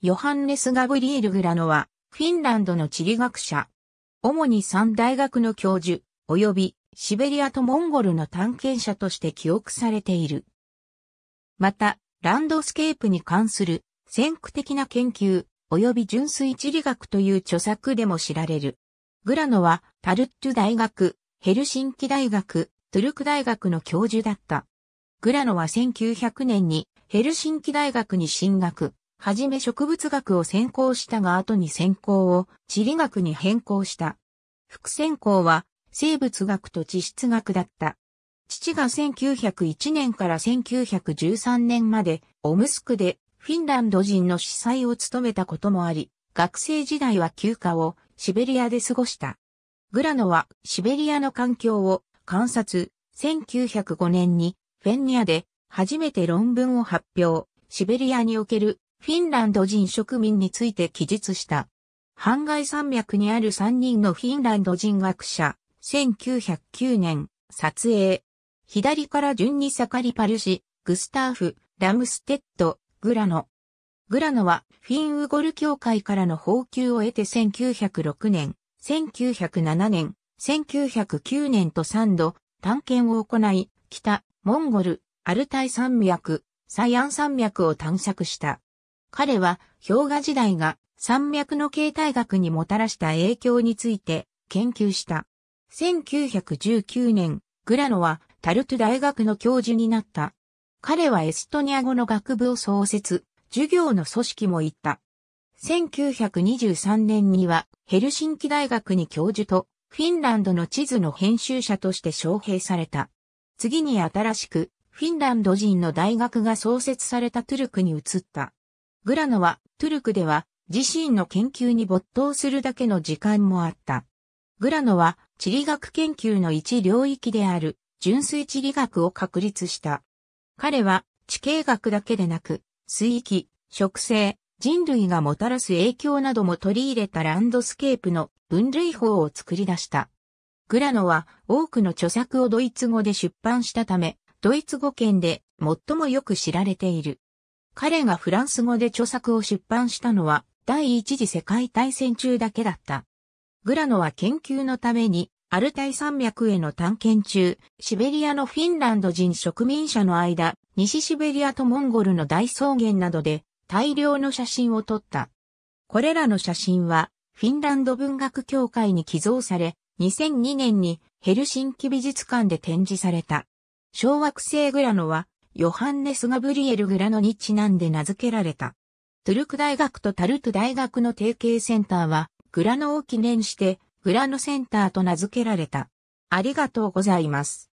ヨハンネス・ガブリエル・グラノは、フィンランドの地理学者。主に三大学の教授、及びシベリアとモンゴルの探検者として記憶されている。また、ランドスケープに関する先駆的な研究、及び純粋地理学という著作でも知られる。グラノは、タルット大学、ヘルシンキ大学、トゥルク大学の教授だった。グラノは1900年にヘルシンキ大学に進学。はじめ植物学を専攻したが後に専攻を地理学に変更した。副専攻は生物学と地質学だった。父が1901年から1913年までオムスクでフィンランド人の司祭を務めたこともあり、学生時代は休暇をシベリアで過ごした。グラノはシベリアの環境を観察、1905年にフェンニアで初めて論文を発表、シベリアにおけるフィンランド人植民について記述した。ハンガイ山脈にある3人のフィンランド人学者、1909年、撮影。左から順にサカリパルシ、グスターフ、ラムステッド、グラノ。グラノはフィンウゴル協会からの報給を得て1906年、1907年、1909年と3度探検を行い、北、モンゴル、アルタイ山脈、サイアン山脈を探索した。彼は氷河時代が山脈の形態学にもたらした影響について研究した。1919年、グラノはタルト大学の教授になった。彼はエストニア語の学部を創設、授業の組織も行った。1923年にはヘルシンキ大学に教授とフィンランドの地図の編集者として招聘された。次に新しくフィンランド人の大学が創設されたトゥルクに移った。グラノは、トゥルクでは、自身の研究に没頭するだけの時間もあった。グラノは、地理学研究の一領域である、純粋地理学を確立した。彼は、地形学だけでなく、水域、植生、人類がもたらす影響なども取り入れたランドスケープの分類法を作り出した。グラノは多くの著作をドイツ語で出版したため、ドイツ語圏で最もよく知られている。彼がフランス語で著作を出版したのは第一次世界大戦中だけだった。グラノは研究のためにアルタイ山脈への探検中、シベリアのフィンランド人植民者の間、西シベリアとモンゴルの大草原などで大量の写真を撮った。これらの写真はフィンランド文学協会に寄贈され、2002年にヘルシンキ美術館で展示された。小惑星グラノはヨハンネス・ガブリエル・グラノにちなんで名付けられた。トゥルク大学とタルト大学の提携センターは、グラノを記念して、グラノセンターと名付けられた。ありがとうございます。